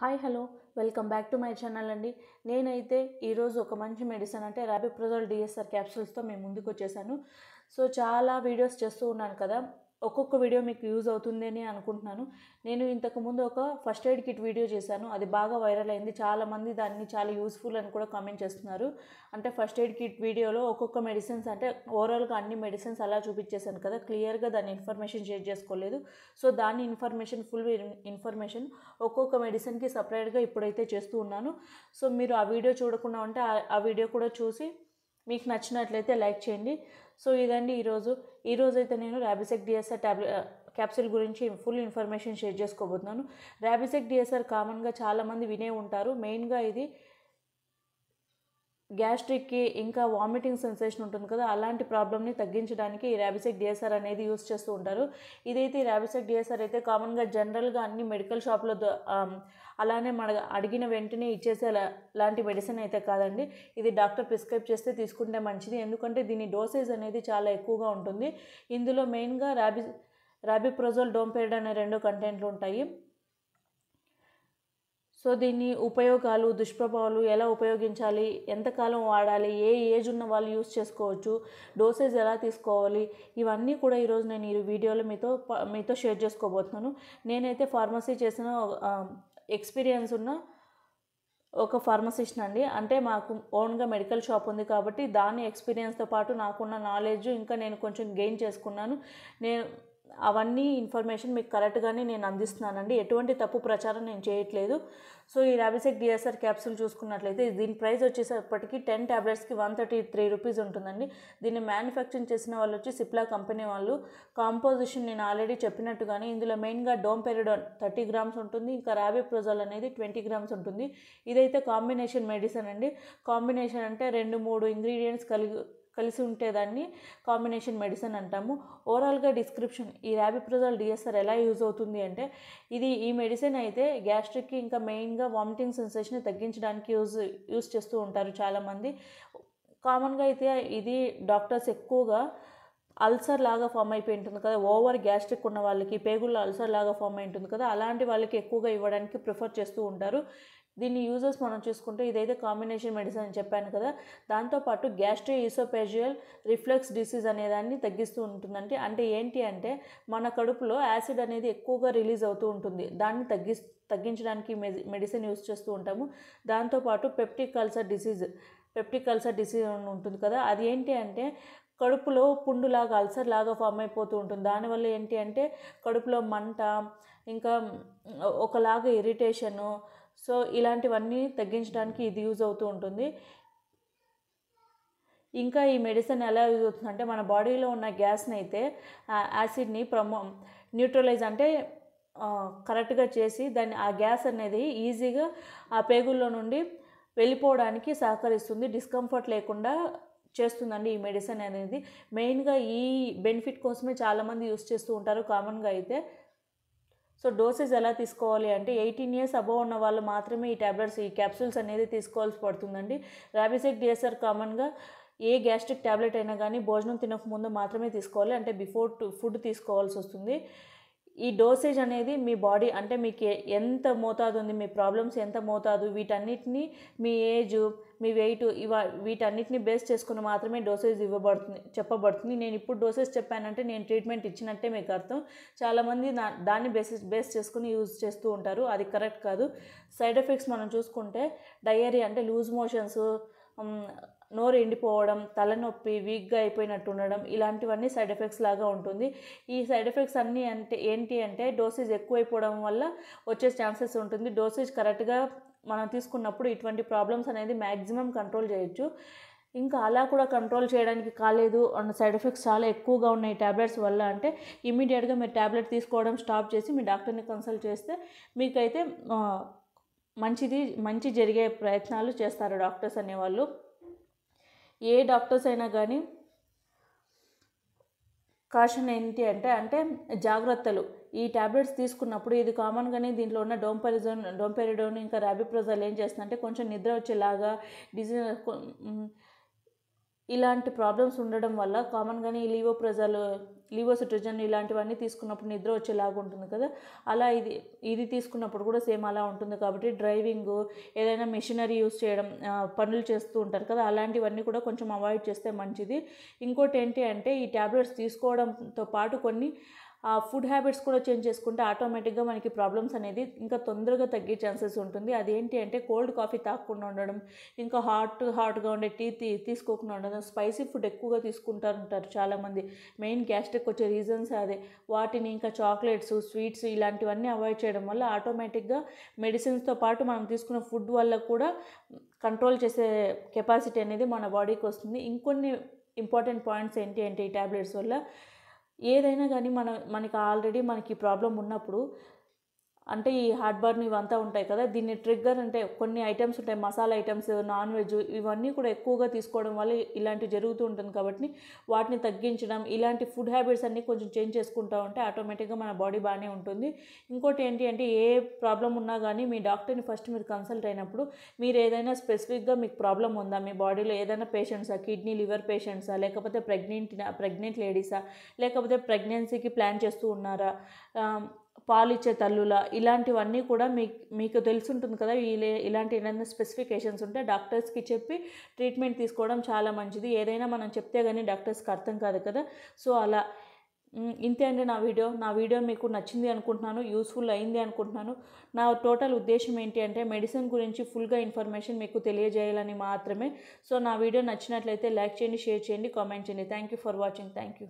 hi hello welcome back to my channel అండి నేనైతే ఈరోజు ఒక మంచి మెడిసిన్ అంటే ర్యాబిప్రజోల్ డిఎస్ఆర్ క్యాప్సూల్స్తో మేము ముందుకు వచ్చేసాను సో చాలా వీడియోస్ చేస్తూ ఉన్నాను కదా ఒక్కొక్క వీడియో మీకు యూజ్ అవుతుందని అనుకుంటున్నాను నేను ఇంతకుముందు ఒక ఫస్ట్ ఎయిడ్ కిట్ వీడియో చేశాను అది బాగా వైరల్ అయింది చాలామంది దాన్ని చాలా యూస్ఫుల్ అని కూడా కామెంట్ చేస్తున్నారు అంటే ఫస్ట్ ఎయిడ్ కిట్ వీడియోలో ఒక్కొక్క మెడిసిన్స్ అంటే ఓవరాల్గా అన్ని మెడిసిన్స్ అలా చూపించేశాను కదా క్లియర్గా దాని ఇన్ఫర్మేషన్ షేర్ చేసుకోలేదు సో దాని ఇన్ఫర్మేషన్ ఫుల్ ఇన్ఫర్మేషన్ ఒక్కొక్క మెడిసిన్కి సపరేట్గా ఇప్పుడైతే చేస్తూ ఉన్నాను సో మీరు ఆ వీడియో చూడకుండా ఉంటే ఆ వీడియో కూడా చూసి మీకు నచ్చినట్లయితే లైక్ చేయండి సో ఇదండి ఈరోజు ఈరోజు అయితే నేను ర్యాబిసెక్ డిఎస్ఆర్ ట్యాబ్లెట్ క్యాప్సిల్ గురించి ఫుల్ ఇన్ఫర్మేషన్ షేర్ చేసుకోబోతున్నాను ర్యాబిసెక్ డిఎస్ఆర్ కామన్గా చాలామంది వినే ఉంటారు మెయిన్గా ఇది గ్యాస్ట్రిక్కి ఇంకా వామిటింగ్ సెన్సేషన్ ఉంటుంది కదా అలాంటి ప్రాబ్లమ్ని తగ్గించడానికి ఈ ర్యాబిసెక్ డిఎస్ఆర్ అనేది యూస్ చేస్తూ ఉంటారు ఇదైతే ర్యాబిసెక్ డిఎస్ఆర్ అయితే కామన్గా జనరల్గా అన్ని మెడికల్ షాప్లో అలానే మన అడిగిన వెంటనే ఇచ్చేసే లాంటి మెడిసిన్ అయితే కాదండి ఇది డాక్టర్ ప్రిస్క్రైబ్ చేస్తే తీసుకుంటే మంచిది ఎందుకంటే దీని డోసేజ్ అనేది చాలా ఎక్కువగా ఉంటుంది ఇందులో మెయిన్గా ర్యాబి ర్యాబిప్రోజోల్ డోంపేడ్ అనే రెండు కంటెంట్లు ఉంటాయి సో దీన్ని ఉపయోగాలు దుష్ప్రభావాలు ఎలా ఉపయోగించాలి ఎంతకాలం వాడాలి ఏ ఏజ్ ఉన్న వాళ్ళు యూస్ చేసుకోవచ్చు డోసేజ్ ఎలా తీసుకోవాలి ఇవన్నీ కూడా ఈరోజు నేను ఈ వీడియోలో మీతో మీతో షేర్ చేసుకోబోతున్నాను నేనైతే ఫార్మసీ చేసిన ఎక్స్పీరియన్స్ ఉన్న ఒక ఫార్మసిస్ట్ అండి అంటే మాకు ఓన్గా మెడికల్ షాప్ ఉంది కాబట్టి దాని ఎక్స్పీరియన్స్తో పాటు నాకున్న నాలెడ్జ్ ఇంకా నేను కొంచెం గెయిన్ చేసుకున్నాను నేను అవన్నీ ఇన్ఫర్మేషన్ మీకు కరెక్ట్గానే నేను అందిస్తున్నానండి ఎటువంటి తప్పు ప్రచారం నేను చేయట్లేదు సో ఈ ర్యాబిసెక్ డిఎస్ఆర్ క్యాప్సూల్ చూసుకున్నట్లయితే దీని ప్రైస్ వచ్చేసప్పటికి టెన్ ట్యాబ్లెట్స్కి వన్ థర్టీ త్రీ రూపీస్ ఉంటుందండి దీన్ని మ్యానుఫ్యాక్చర్ చేసిన వాళ్ళు వచ్చి సిప్లా కంపెనీ వాళ్ళు కాంపోజిషన్ నేను ఆల్రెడీ చెప్పినట్టుగానే ఇందులో మెయిన్గా డోమ్ పెరిడోన్ థర్టీ గ్రామ్స్ ఉంటుంది ఇంకా రాబిప్రోజాల్ అనేది ట్వంటీ గ్రామ్స్ ఉంటుంది ఇదైతే కాంబినేషన్ మెడిసిన్ అండి కాంబినేషన్ అంటే రెండు మూడు ఇంగ్రీడియంట్స్ కలిగి కలిసి ఉంటే దాన్ని కాంబినేషన్ మెడిసిన్ అంటాము ఓవరాల్గా డిస్క్రిప్షన్ ఈ ర్యాబిప్రజల్ డిఎస్ఆర్ ఎలా యూజ్ అవుతుంది అంటే ఇది ఈ మెడిసిన్ అయితే గ్యాస్ట్రిక్కి ఇంకా మెయిన్గా వామిటింగ్ సెన్సేషన్ తగ్గించడానికి యూజ్ యూజ్ చేస్తూ ఉంటారు చాలామంది కామన్గా అయితే ఇది డాక్టర్స్ ఎక్కువగా అల్సర్ లాగా ఫామ్ అయిపోయి ఉంటుంది కదా ఓవర్ గ్యాస్ట్రిక్ ఉన్న వాళ్ళకి పేగుల్లో అల్సర్ లాగా ఫామ్ అయి ఉంటుంది కదా అలాంటి వాళ్ళకి ఎక్కువగా ఇవ్వడానికి ప్రిఫర్ చేస్తూ ఉంటారు దీన్ని యూజెస్ మనం చూసుకుంటే ఇదైతే కాంబినేషన్ మెడిసిన్ అని చెప్పాను కదా దాంతోపాటు గ్యాస్ట్రో ఈసోపేజియల్ రిఫ్లెక్స్ డిసీజ్ అనేదాన్ని తగ్గిస్తూ ఉంటుందంటే అంటే ఏంటి అంటే మన కడుపులో యాసిడ్ అనేది ఎక్కువగా రిలీజ్ అవుతూ ఉంటుంది దాన్ని తగ్గి తగ్గించడానికి మెడిసిన్ యూజ్ చేస్తూ ఉంటాము దాంతోపాటు peptic ulcer disease peptic ulcer disease ఉంటుంది కదా అది ఏంటి అంటే కడుపులో పుండులాగా అల్సర్లాగా ఫామ్ అయిపోతూ ఉంటుంది దానివల్ల ఏంటి అంటే కడుపులో మంట ఇంకా ఒకలాగా ఇరిటేషను సో ఇలాంటివన్నీ తగ్గించడానికి ఇది యూజ్ అవుతూ ఉంటుంది ఇంకా ఈ మెడిసిన్ ఎలా యూజ్ అవుతుందంటే మన బాడీలో ఉన్న గ్యాస్ని అయితే యాసిడ్ని ప్రమో న్యూట్రలైజ్ అంటే కరెక్ట్గా చేసి దాన్ని ఆ గ్యాస్ అనేది ఈజీగా ఆ పేగుల్లో నుండి వెళ్ళిపోవడానికి సహకరిస్తుంది డిస్కంఫర్ట్ లేకుండా చేస్తుందండి ఈ మెడిసిన్ అనేది మెయిన్గా ఈ బెనిఫిట్ కోసమే చాలామంది యూస్ చేస్తూ ఉంటారు కామన్గా అయితే సో డోసెస్ ఎలా తీసుకోవాలి అంటే ఎయిటీన్ ఇయర్స్ అబోవ్ ఉన్న వాళ్ళు మాత్రమే ఈ ట్యాబ్లెట్స్ ఈ క్యాప్సూల్స్ అనేది తీసుకోవాల్సి పడుతుందండి ర్యాబిసెక్ డిఎస్ఆర్ కామన్గా ఏ గ్యాస్ట్రిక్ ట్యాబ్లెట్ అయినా కానీ భోజనం తినకముందు మాత్రమే తీసుకోవాలి అంటే బిఫోర్ ఫుడ్ తీసుకోవాల్సి వస్తుంది ఈ డోసేజ్ అనేది మీ బాడీ అంటే మీకు ఎంత మోతాదు ఉంది మీ ప్రాబ్లమ్స్ ఎంత మోతాదు వీటన్నిటిని మీ ఏజ్ మీ వెయిట్ ఇవ వీటన్నిటిని బేస్ చేసుకుని మాత్రమే డోసేజ్ ఇవ్వబడుతుంది చెప్పబడుతుంది నేను ఇప్పుడు డోసేజ్ చెప్పానంటే నేను ట్రీట్మెంట్ ఇచ్చినట్టే మీకు అర్థం చాలామంది నా దాన్ని బేసిస్ బేస్ చేసుకుని యూజ్ చేస్తూ ఉంటారు అది కరెక్ట్ కాదు సైడ్ ఎఫెక్ట్స్ మనం చూసుకుంటే డయేరియా అంటే లూజ్ మోషన్స్ నోరు ఎండిపోవడం తలనొప్పి వీక్గా అయిపోయినట్టు ఉండడం ఇలాంటివన్నీ సైడ్ ఎఫెక్ట్స్ లాగా ఉంటుంది ఈ సైడ్ ఎఫెక్ట్స్ అన్నీ అంటే ఏంటి అంటే డోసేజ్ ఎక్కువైపోవడం వల్ల వచ్చే ఛాన్సెస్ ఉంటుంది డోసేజ్ కరెక్ట్గా మనం తీసుకున్నప్పుడు ఇటువంటి ప్రాబ్లమ్స్ అనేది మ్యాక్సిమం కంట్రోల్ చేయొచ్చు ఇంకా అలా కూడా కంట్రోల్ చేయడానికి కాలేదు అన్న సైడ్ ఎఫెక్ట్స్ చాలా ఎక్కువగా ఉన్నాయి ట్యాబ్లెట్స్ వల్ల అంటే ఇమీడియట్గా మీరు ట్యాబ్లెట్ తీసుకోవడం స్టాప్ చేసి మీ డాక్టర్ని కన్సల్ట్ చేస్తే మీకైతే మంచిది మంచి జరిగే ప్రయత్నాలు చేస్తారు డాక్టర్స్ అనేవాళ్ళు ఏ డాక్టర్స్ అయినా కానీ కాషన్ ఏంటి అంటే అంటే జాగ్రత్తలు ఈ ట్యాబ్లెట్స్ తీసుకున్నప్పుడు ఇది కామన్గానే దీంట్లో ఉన్న డోంపెరిజోన్ డోంపెరిడోన్ ఇంకా ర్యాబిప్రోజాల్ ఏం చేస్తుందంటే కొంచెం నిద్ర వచ్చేలాగా డిజీ ఇలాంటి ప్రాబ్లమ్స్ ఉండడం వల్ల కామన్గానే ఈ లీవో ప్రజలు సిటిజన్ ఇలాంటివన్నీ తీసుకున్నప్పుడు నిద్ర వచ్చేలాగా ఉంటుంది కదా అలా ఇది ఇది తీసుకున్నప్పుడు కూడా సేమ్ అలా ఉంటుంది కాబట్టి డ్రైవింగ్ ఏదైనా మెషినరీ యూస్ చేయడం పనులు చేస్తూ ఉంటారు కదా అలాంటివన్నీ కూడా కొంచెం అవాయిడ్ చేస్తే మంచిది ఇంకోటి ఏంటి అంటే ఈ ట్యాబ్లెట్స్ తీసుకోవడంతో పాటు కొన్ని ఆ ఫుడ్ హ్యాబిట్స్ కూడా చేంజ్ చేసుకుంటే ఆటోమేటిక్గా మనకి ప్రాబ్లమ్స్ అనేది ఇంకా తొందరగా తగ్గే ఛాన్సెస్ ఉంటుంది అదేంటి అంటే కోల్డ్ కాఫీ తాగకుండా ఉండడం ఇంకా హాట్ హాట్గా ఉండే టీ తీ తీసుకోకుండా ఉండడం స్పైసీ ఫుడ్ ఎక్కువగా తీసుకుంటారు ఉంటారు చాలామంది మెయిన్ గ్యాస్ట్రిక్ వచ్చే రీజన్స్ అదే వాటిని ఇంకా చాక్లెట్స్ స్వీట్స్ ఇలాంటివన్నీ అవాయిడ్ చేయడం వల్ల ఆటోమేటిక్గా మెడిసిన్స్తో పాటు మనం తీసుకున్న ఫుడ్ వల్ల కూడా కంట్రోల్ చేసే కెపాసిటీ అనేది మన బాడీకి వస్తుంది ఇంకొన్ని ఇంపార్టెంట్ పాయింట్స్ ఏంటి అంటే ఈ ట్యాబ్లెట్స్ వల్ల ఏదైనా కానీ మన మనకి ఆల్రెడీ మనకి ప్రాబ్లం ఉన్నప్పుడు అంటే ఈ హాట్ బార్న్ ఇవంతా ఉంటాయి కదా దీన్ని ట్రిగ్గర్ అంటే కొన్ని ఐటమ్స్ ఉంటాయి మసాలా ఐటమ్స్ నాన్ వెజ్ ఇవన్నీ కూడా ఎక్కువగా తీసుకోవడం వల్ల ఇలాంటివి జరుగుతూ ఉంటుంది కాబట్టి వాటిని తగ్గించడం ఇలాంటి ఫుడ్ హ్యాబిట్స్ అన్నీ కొంచెం చేంజ్ చేసుకుంటా ఉంటే ఆటోమేటిక్గా మన బాడీ బాగానే ఉంటుంది ఇంకోటి ఏంటి అంటే ఏ ప్రాబ్లం ఉన్నా కానీ మీ డాక్టర్ని ఫస్ట్ మీరు కన్సల్ట్ అయినప్పుడు మీరు ఏదైనా స్పెసిఫిక్గా మీకు ప్రాబ్లం ఉందా మీ బాడీలో ఏదైనా పేషెంట్సా కిడ్నీ లివర్ పేషెంట్సా లేకపోతే ప్రెగ్నెంట్ ప్రెగ్నెంట్ లేడీసా లేకపోతే ప్రెగ్నెన్సీకి ప్లాన్ చేస్తూ ఉన్నారా పాలిచ్చే తల్లుల ఇలాంటివన్నీ కూడా మీ మీకు తెలుసుంటుంది కదా ఇలాంటి ఏదైనా స్పెసిఫికేషన్స్ ఉంటే డాక్టర్స్కి చెప్పి ట్రీట్మెంట్ తీసుకోవడం చాలా మంచిది ఏదైనా మనం చెప్తే కానీ డాక్టర్స్కి అర్థం కాదు కదా సో అలా ఇంతే అండి నా వీడియో నా వీడియో మీకు నచ్చింది అనుకుంటున్నాను యూస్ఫుల్ అయింది అనుకుంటున్నాను నా టోటల్ ఉద్దేశం ఏంటి అంటే మెడిసిన్ గురించి ఫుల్గా ఇన్ఫర్మేషన్ మీకు తెలియజేయాలని మాత్రమే సో నా వీడియో నచ్చినట్లయితే లైక్ చేయండి షేర్ చేయండి కామెంట్ చేయండి thank you for watching thank you